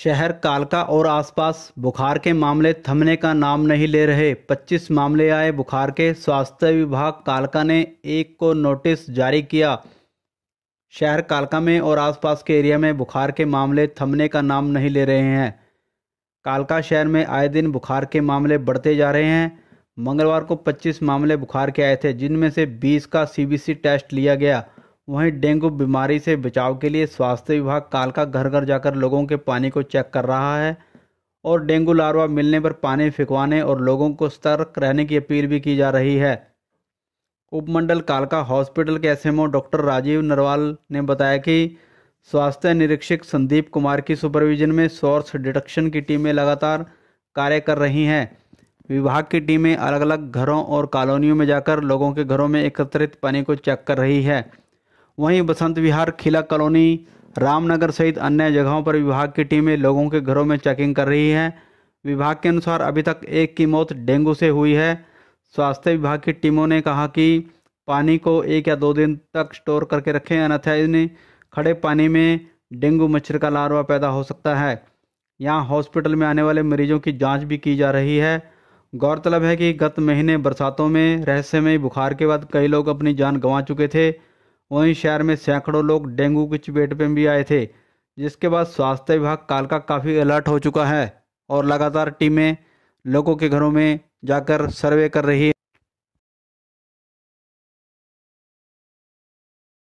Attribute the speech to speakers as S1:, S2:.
S1: शहर कालका और आसपास बुखार के मामले थमने का नाम नहीं ले रहे 25 मामले आए बुखार के स्वास्थ्य विभाग कालका ने एक को नोटिस जारी किया शहर कालका में और आसपास के एरिया में बुखार के मामले थमने का नाम नहीं ले रहे हैं कालका शहर में आए दिन बुखार के मामले बढ़ते जा रहे हैं मंगलवार को 25 मामले बुखार के आए थे जिनमें से 20 का सीबीसी टेस्ट लिया गया वहीं डेंगू बीमारी से बचाव के लिए स्वास्थ्य विभाग कालका घर घर जाकर लोगों के पानी को चेक कर रहा है और डेंगू लार्वा मिलने पर पानी फेंकवाने और लोगों को सतर्क रहने की अपील भी की जा रही है उपमंडल कालका हॉस्पिटल के एसएमओ डॉक्टर राजीव नरवाल ने बताया कि स्वास्थ्य निरीक्षक संदीप कुमार की सुपरविजन में सोर्स डिटेक्शन की टीमें लगातार कार्य कर रही हैं विभाग की टीमें अलग अलग घरों और कॉलोनियों में जाकर लोगों के घरों में एकत्रित पानी को चेक कर रही है वहीं बसंत विहार खिला कॉलोनी रामनगर सहित अन्य जगहों पर विभाग की टीमें लोगों के घरों में चेकिंग कर रही हैं विभाग के अनुसार अभी तक एक की मौत डेंगू से हुई है स्वास्थ्य विभाग की टीमों ने कहा कि पानी को एक या दो दिन तक स्टोर करके रखें अन्यथा इन खड़े पानी में डेंगू मच्छर का लार्वा पैदा हो सकता है यहाँ हॉस्पिटल में आने वाले मरीजों की जांच भी की जा रही है गौरतलब है कि गत महीने बरसातों में रहस्यमय बुखार के बाद कई लोग अपनी जान गंवा चुके थे वहीं शहर में सैकड़ों लोग डेंगू की चपेट में भी आए थे जिसके बाद स्वास्थ्य विभाग का काफ़ी अलर्ट हो चुका है और लगातार टीमें लोगों के घरों में जाकर सर्वे कर रही है